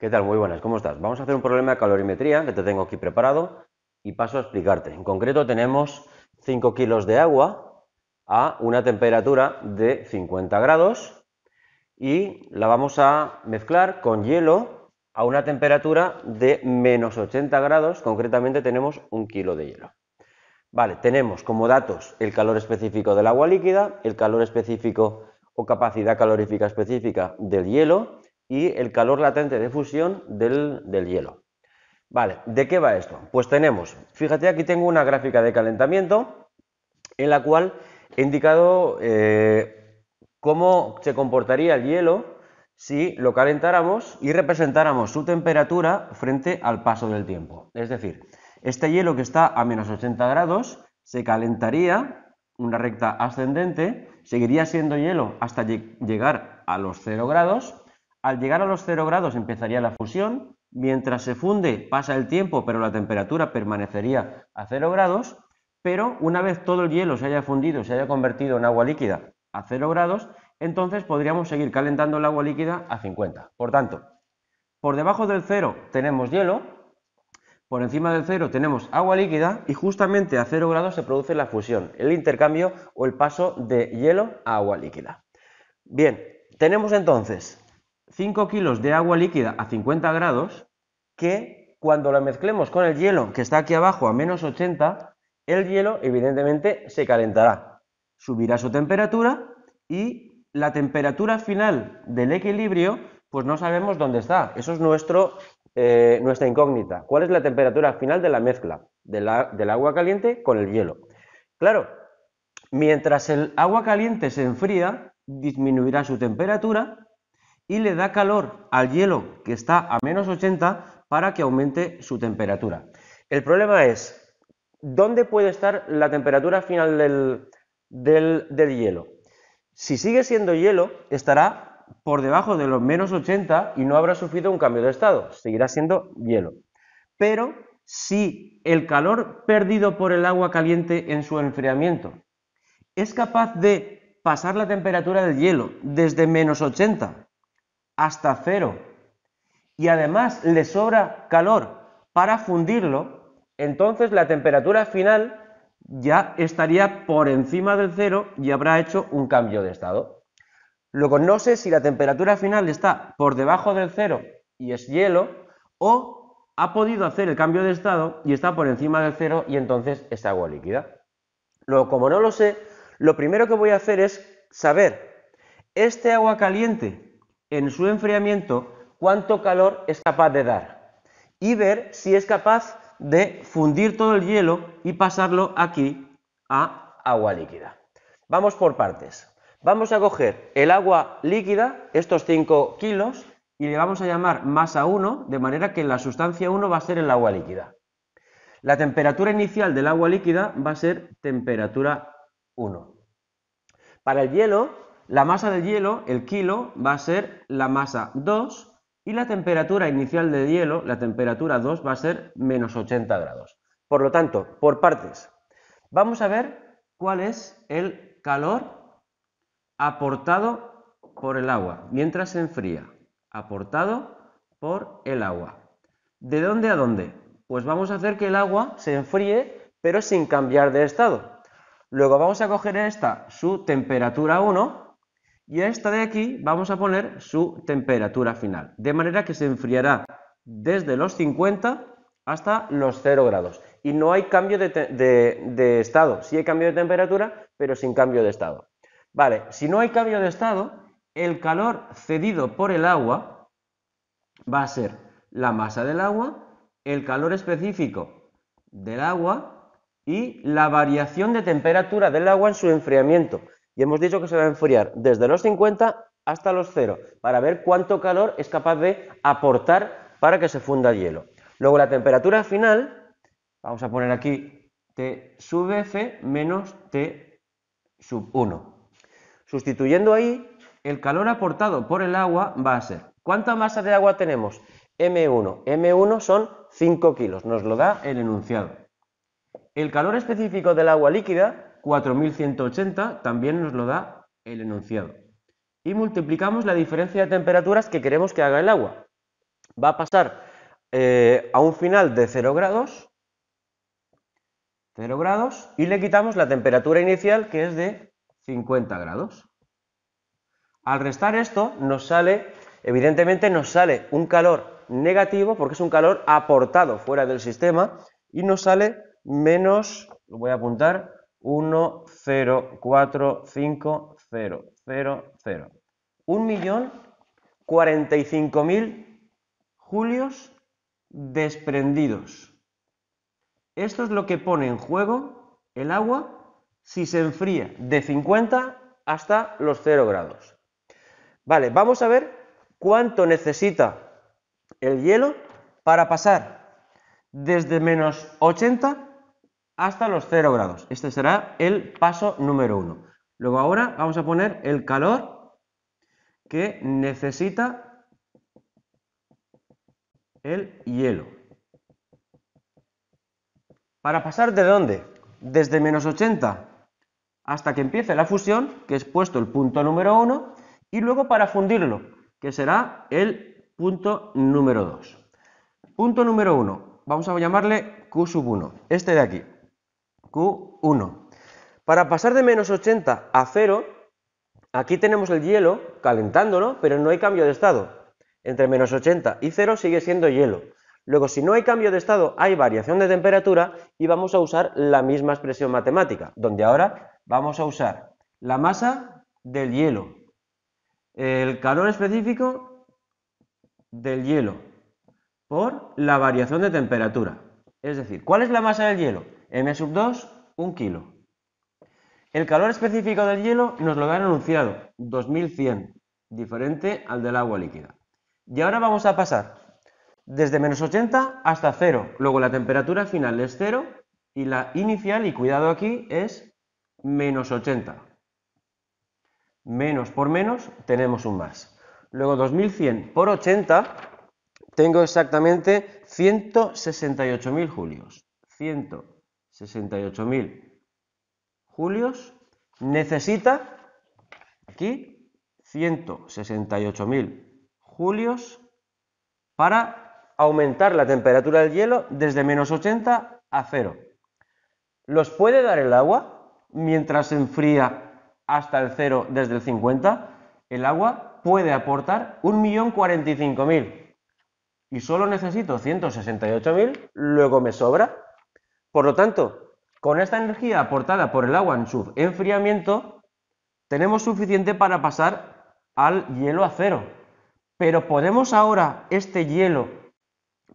¿Qué tal? Muy buenas, ¿cómo estás? Vamos a hacer un problema de calorimetría que te tengo aquí preparado y paso a explicarte. En concreto tenemos 5 kilos de agua a una temperatura de 50 grados y la vamos a mezclar con hielo a una temperatura de menos 80 grados, concretamente tenemos un kilo de hielo. Vale, tenemos como datos el calor específico del agua líquida, el calor específico o capacidad calorífica específica del hielo, y el calor latente de fusión del, hielo. Vale, ¿de qué va esto? Pues tenemos, fíjate aquí tengo una gráfica de calentamiento en la cual he indicado eh, cómo se comportaría el hielo si lo calentáramos y representáramos su temperatura frente al paso del tiempo. Es decir, este hielo que está a menos 80 grados se calentaría una recta ascendente, seguiría siendo hielo hasta llegar a los 0 grados al llegar a los 0 grados empezaría la fusión, mientras se funde pasa el tiempo, pero la temperatura permanecería a 0 grados, pero una vez todo el hielo se haya fundido, se haya convertido en agua líquida a 0 grados, entonces podríamos seguir calentando el agua líquida a 50. Por tanto, por debajo del 0 tenemos hielo, por encima del 0 tenemos agua líquida y justamente a 0 grados se produce la fusión, el intercambio o el paso de hielo a agua líquida. Bien, tenemos entonces 5 kilos de agua líquida a 50 grados que cuando la mezclemos con el hielo que está aquí abajo a menos 80, el hielo evidentemente se calentará, subirá su temperatura y la temperatura final del equilibrio pues no sabemos dónde está. Eso es nuestro, eh, nuestra incógnita. ¿Cuál es la temperatura final de la mezcla del agua caliente con el hielo? Claro, mientras el agua caliente se enfría, disminuirá su temperatura y le da calor al hielo que está a menos 80 para que aumente su temperatura. El problema es, ¿dónde puede estar la temperatura final del, hielo? Si sigue siendo hielo, estará por debajo de los menos 80 y no habrá sufrido un cambio de estado, seguirá siendo hielo. Pero si el calor perdido por el agua caliente en su enfriamiento es capaz de pasar la temperatura del hielo desde menos 80 hasta cero. Y además le sobra calor para fundirlo, entonces la temperatura final ya estaría por encima del cero y habrá hecho un cambio de estado. Luego no sé si la temperatura final está por debajo del cero y es hielo o ha podido hacer el cambio de estado y está por encima del cero y entonces es agua líquida. Luego, como no lo sé, lo primero que voy a hacer es saber, ¿este agua caliente en su enfriamiento cuánto calor es capaz de dar y ver si es capaz de fundir todo el hielo y pasarlo aquí a agua líquida. Vamos por partes. Vamos a coger el agua líquida, estos 5 kilos, y le vamos a llamar masa 1, de manera que la sustancia 1 va a ser el agua líquida. La temperatura inicial del agua líquida va a ser temperatura 1. Para el hielo la masa de hielo, el kilo, va a ser la masa 2 y la temperatura inicial de hielo, la temperatura 2, va a ser menos 80 grados. Por lo tanto, por partes, vamos a ver cuál es el calor aportado por el agua mientras se enfría. Aportado por el agua. ¿De dónde a dónde? Pues vamos a hacer que el agua se enfríe pero sin cambiar de estado. Luego vamos a coger esta, su temperatura 1, y a esta de aquí vamos a poner su temperatura final, de manera que se enfriará desde los 50 hasta los 0 grados. Y no hay cambio de, de estado, sí hay cambio de temperatura, pero sin cambio de estado. Vale, si no hay cambio de estado, el calor cedido por el agua va a ser la masa del agua, el calor específico del agua y la variación de temperatura del agua en su enfriamiento y hemos dicho que se va a enfriar desde los 50 hasta los 0 para ver cuánto calor es capaz de aportar para que se funda el hielo. Luego la temperatura final, vamos a poner aquí T sub F menos T sub 1. Sustituyendo ahí, el calor aportado por el agua va a ser. ¿Cuánta masa de agua tenemos? M1. M1 son 5 kilos, nos lo da el enunciado. El calor específico del agua líquida 4180 también nos lo da el enunciado. Y multiplicamos la diferencia de temperaturas que queremos que haga el agua. Va a pasar eh, a un final de 0 grados, 0 grados, y le quitamos la temperatura inicial que es de 50 grados. Al restar esto nos sale, evidentemente nos sale un calor negativo porque es un calor aportado fuera del sistema y nos sale menos, lo voy a apuntar, 1, 0, 4, 5, 0, 0, 0. mil julios desprendidos. Esto es lo que pone en juego el agua si se enfría de 50 hasta los 0 grados. Vale, vamos a ver cuánto necesita el hielo para pasar desde menos 80 hasta los 0 grados. Este será el paso número 1. Luego ahora vamos a poner el calor que necesita el hielo. ¿Para pasar de dónde? Desde menos 80 hasta que empiece la fusión, que es puesto el punto número 1, y luego para fundirlo, que será el punto número 2. Punto número 1, vamos a llamarle Q1, este de aquí. Q1. Para pasar de menos 80 a 0, aquí tenemos el hielo calentándolo, pero no hay cambio de estado. Entre menos 80 y 0 sigue siendo hielo. Luego, si no hay cambio de estado, hay variación de temperatura y vamos a usar la misma expresión matemática, donde ahora vamos a usar la masa del hielo, el calor específico del hielo por la variación de temperatura. Es decir, ¿cuál es la masa del hielo? M sub 2, 1 kilo. El calor específico del hielo nos lo han anunciado, 2100, diferente al del agua líquida. Y ahora vamos a pasar desde menos 80 hasta 0. Luego la temperatura final es 0 y la inicial, y cuidado aquí, es menos 80. Menos por menos tenemos un más. Luego 2100 por 80 tengo exactamente 168.000 julios. 100 68.000 julios, necesita aquí 168.000 julios para aumentar la temperatura del hielo desde menos 80 a 0. ¿Los puede dar el agua mientras se enfría hasta el 0 desde el 50? El agua puede aportar 1.045.000 y solo necesito 168.000, luego me sobra por lo tanto, con esta energía aportada por el agua en su enfriamiento, tenemos suficiente para pasar al hielo a cero. Pero ¿podemos ahora este hielo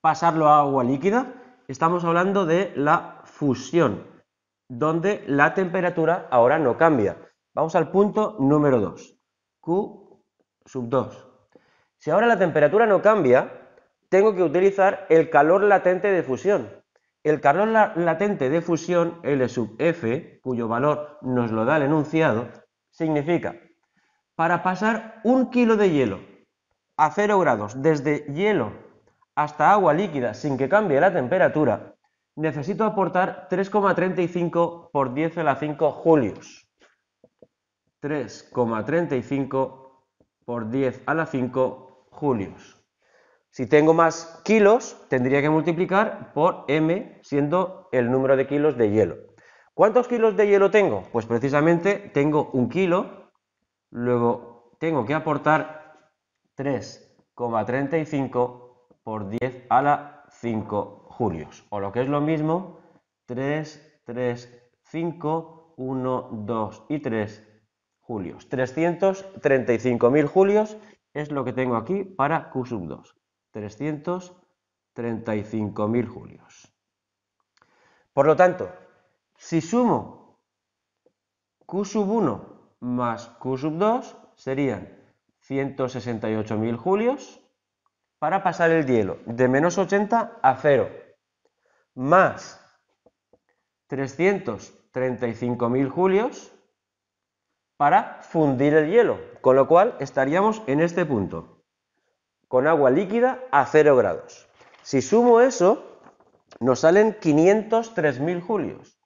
pasarlo a agua líquida? Estamos hablando de la fusión, donde la temperatura ahora no cambia. Vamos al punto número 2, Q sub 2. Si ahora la temperatura no cambia, tengo que utilizar el calor latente de fusión. El calor latente de fusión, L sub F, cuyo valor nos lo da el enunciado, significa para pasar un kilo de hielo a 0 grados desde hielo hasta agua líquida sin que cambie la temperatura, necesito aportar 3,35 por 10 a la 5 julios. 3,35 por 10 a la 5 julios. Si tengo más kilos, tendría que multiplicar por m, siendo el número de kilos de hielo. ¿Cuántos kilos de hielo tengo? Pues precisamente tengo un kilo, luego tengo que aportar 3,35 por 10 a la 5 julios, o lo que es lo mismo, 3, 3, 5, 1, 2 y 3 julios. 335.000 julios es lo que tengo aquí para Q 2. 335.000 julios. Por lo tanto, si sumo Q sub 1 más Q sub 2 serían 168.000 julios para pasar el hielo de menos 80 a 0 más 335.000 julios para fundir el hielo, con lo cual estaríamos en este punto con agua líquida a 0 grados. Si sumo eso, nos salen 503.000 julios.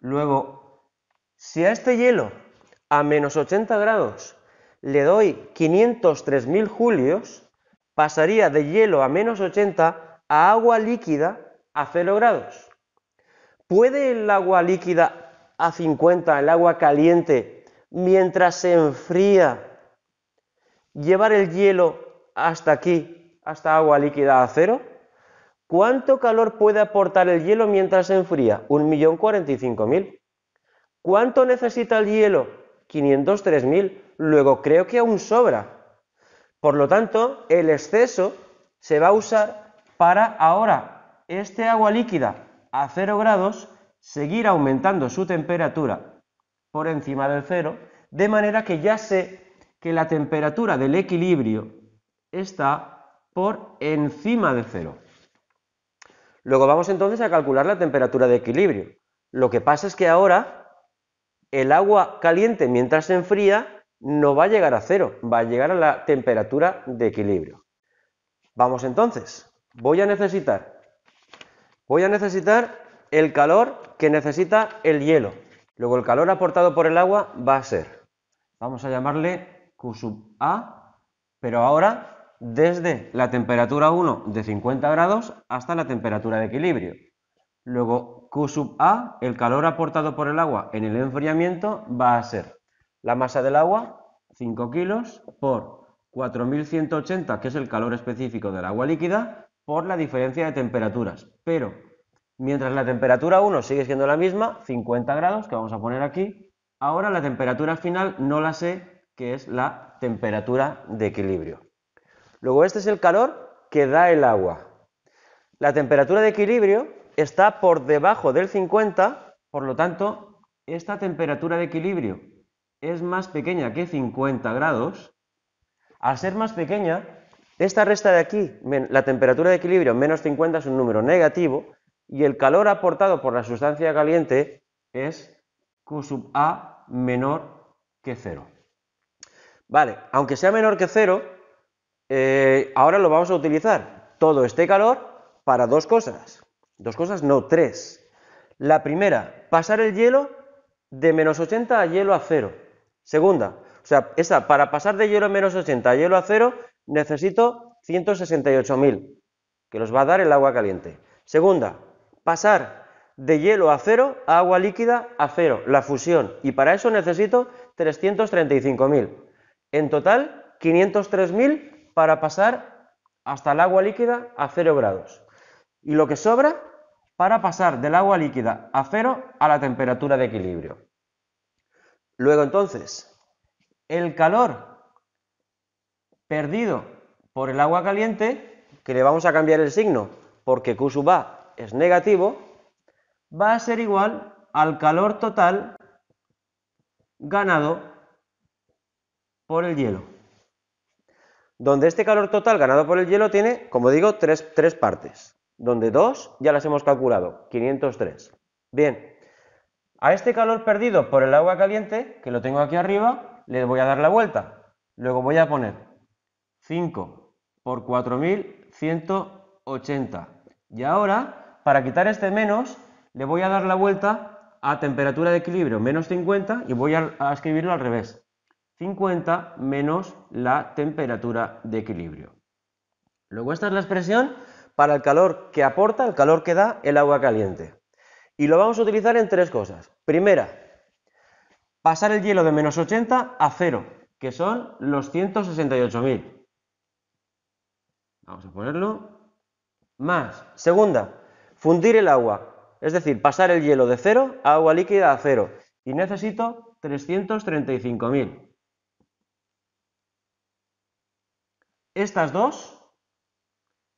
Luego, si a este hielo a menos 80 grados le doy 503.000 julios, pasaría de hielo a menos 80 a agua líquida a 0 grados. ¿Puede el agua líquida a 50, el agua caliente, mientras se enfría, llevar el hielo hasta aquí, hasta agua líquida a cero? ¿Cuánto calor puede aportar el hielo mientras se enfría? mil ¿Cuánto necesita el hielo? mil Luego creo que aún sobra. Por lo tanto, el exceso se va a usar para ahora este agua líquida a cero grados seguir aumentando su temperatura por encima del cero, de manera que ya se que la temperatura del equilibrio está por encima de cero. Luego vamos entonces a calcular la temperatura de equilibrio. Lo que pasa es que ahora el agua caliente mientras se enfría no va a llegar a cero, va a llegar a la temperatura de equilibrio. Vamos entonces, voy a necesitar, voy a necesitar el calor que necesita el hielo. Luego el calor aportado por el agua va a ser, vamos a llamarle Q sub A, pero ahora desde la temperatura 1 de 50 grados hasta la temperatura de equilibrio. Luego Q sub A, el calor aportado por el agua en el enfriamiento va a ser la masa del agua, 5 kilos, por 4180, que es el calor específico del agua líquida, por la diferencia de temperaturas. Pero mientras la temperatura 1 sigue siendo la misma, 50 grados, que vamos a poner aquí, ahora la temperatura final no la sé que es la temperatura de equilibrio. Luego este es el calor que da el agua. La temperatura de equilibrio está por debajo del 50, por lo tanto, esta temperatura de equilibrio es más pequeña que 50 grados. Al ser más pequeña, esta resta de aquí, la temperatura de equilibrio menos 50 es un número negativo y el calor aportado por la sustancia caliente es Q sub A menor que cero. Vale, aunque sea menor que cero, eh, ahora lo vamos a utilizar todo este calor para dos cosas. Dos cosas, no, tres. La primera, pasar el hielo de menos 80 a hielo a cero. Segunda, o sea, esa, para pasar de hielo menos 80 a hielo a cero, necesito 168.000, que los va a dar el agua caliente. Segunda, pasar de hielo a cero a agua líquida a cero, la fusión. Y para eso necesito 335.000. En total, 503.000 para pasar hasta el agua líquida a 0 grados. Y lo que sobra para pasar del agua líquida a 0 a la temperatura de equilibrio. Luego entonces, el calor perdido por el agua caliente, que le vamos a cambiar el signo porque Q sub A es negativo, va a ser igual al calor total ganado por el hielo. Donde este calor total ganado por el hielo tiene, como digo, tres, partes, donde dos ya las hemos calculado, 503. Bien, a este calor perdido por el agua caliente, que lo tengo aquí arriba, le voy a dar la vuelta. Luego voy a poner 5 por 4180. Y ahora, para quitar este menos, le voy a dar la vuelta a temperatura de equilibrio, menos 50, y voy a escribirlo al revés. 50 menos la temperatura de equilibrio. Luego esta es la expresión para el calor que aporta, el calor que da el agua caliente. Y lo vamos a utilizar en tres cosas. Primera, pasar el hielo de menos 80 a 0, que son los 168.000. Vamos a ponerlo. Más. Segunda, fundir el agua, es decir, pasar el hielo de 0 a agua líquida a 0. Y necesito 335.000. Estas dos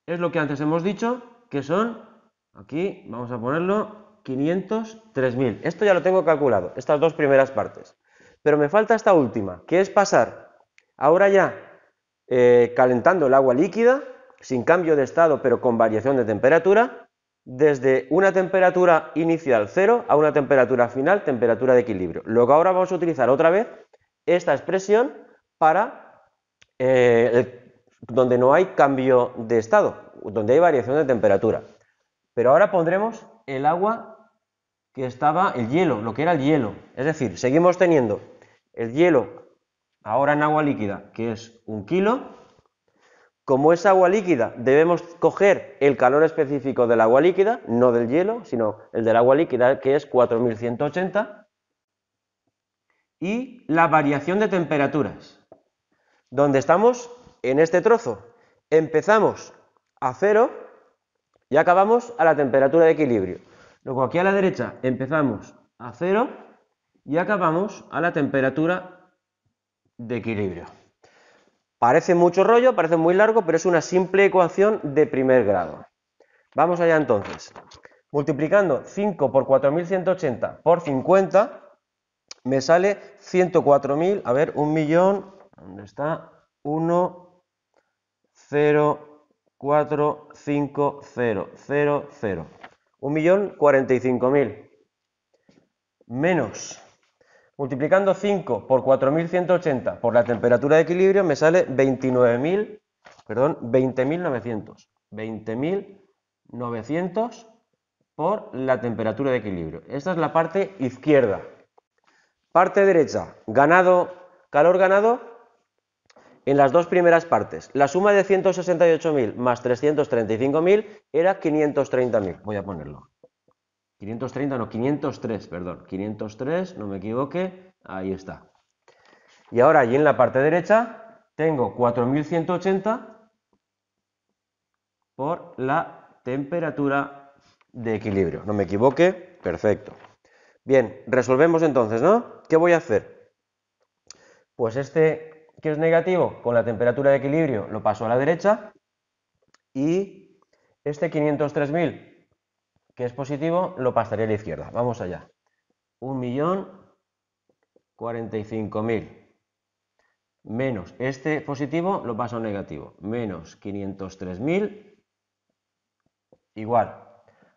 es lo que antes hemos dicho, que son, aquí vamos a ponerlo, 3000. Esto ya lo tengo calculado, estas dos primeras partes. Pero me falta esta última, que es pasar ahora ya eh, calentando el agua líquida, sin cambio de estado, pero con variación de temperatura, desde una temperatura inicial cero a una temperatura final, temperatura de equilibrio. Lo que ahora vamos a utilizar otra vez, esta expresión, para eh, el donde no hay cambio de estado, donde hay variación de temperatura. Pero ahora pondremos el agua que estaba, el hielo, lo que era el hielo. Es decir, seguimos teniendo el hielo ahora en agua líquida, que es un kilo. Como es agua líquida, debemos coger el calor específico del agua líquida, no del hielo, sino el del agua líquida, que es 4180. Y la variación de temperaturas, donde estamos en este trozo empezamos a cero y acabamos a la temperatura de equilibrio. Luego aquí a la derecha empezamos a cero y acabamos a la temperatura de equilibrio. Parece mucho rollo, parece muy largo, pero es una simple ecuación de primer grado. Vamos allá entonces. Multiplicando 5 por 4.180 por 50 me sale 104.000, a ver, un millón, ¿dónde está? 1, 0, 4, 5, 0, 0, 0. 1.045.000 menos. Multiplicando 5 por 4.180 por la temperatura de equilibrio me sale 29.000, perdón, 20.900. 20.900 por la temperatura de equilibrio. Esta es la parte izquierda. Parte derecha, ganado, calor ganado, en las dos primeras partes. La suma de 168.000 más 335.000 era 530.000. Voy a ponerlo. 530, no, 503, perdón. 503, no me equivoque. Ahí está. Y ahora allí en la parte derecha tengo 4.180 por la temperatura de equilibrio. No me equivoque. Perfecto. Bien, resolvemos entonces, ¿no? ¿Qué voy a hacer? Pues este que es negativo, con la temperatura de equilibrio lo paso a la derecha. Y este 503.000, que es positivo, lo pasaría a la izquierda. Vamos allá. 1.045.000. Menos este positivo lo paso a negativo. Menos 503.000. Igual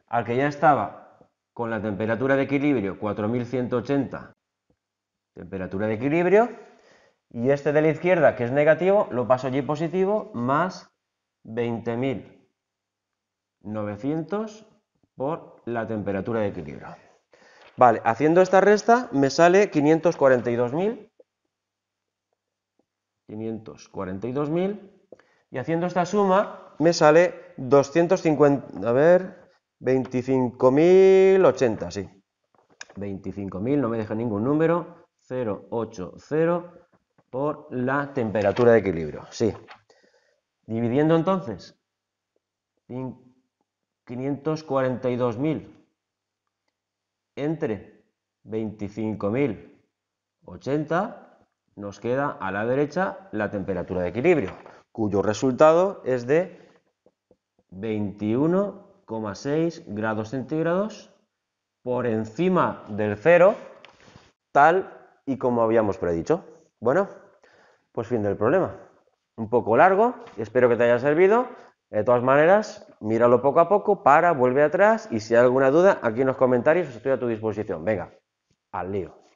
al que ya estaba con la temperatura de equilibrio 4180. Temperatura de equilibrio y este de la izquierda, que es negativo, lo paso allí positivo, más 20.900 por la temperatura de equilibrio. Vale, haciendo esta resta me sale 542.000. 542.000. Y haciendo esta suma me sale 250, a ver, 25.080, sí. 25.000, no me deja ningún número, 080 por la temperatura de equilibrio. Sí. Dividiendo entonces 542.000 entre 25.080 nos queda a la derecha la temperatura de equilibrio, cuyo resultado es de 21,6 grados centígrados por encima del cero, tal y como habíamos predicho. Bueno, pues fin del problema. Un poco largo, espero que te haya servido. De todas maneras, míralo poco a poco, para, vuelve atrás y si hay alguna duda, aquí en los comentarios estoy a tu disposición. Venga, al lío.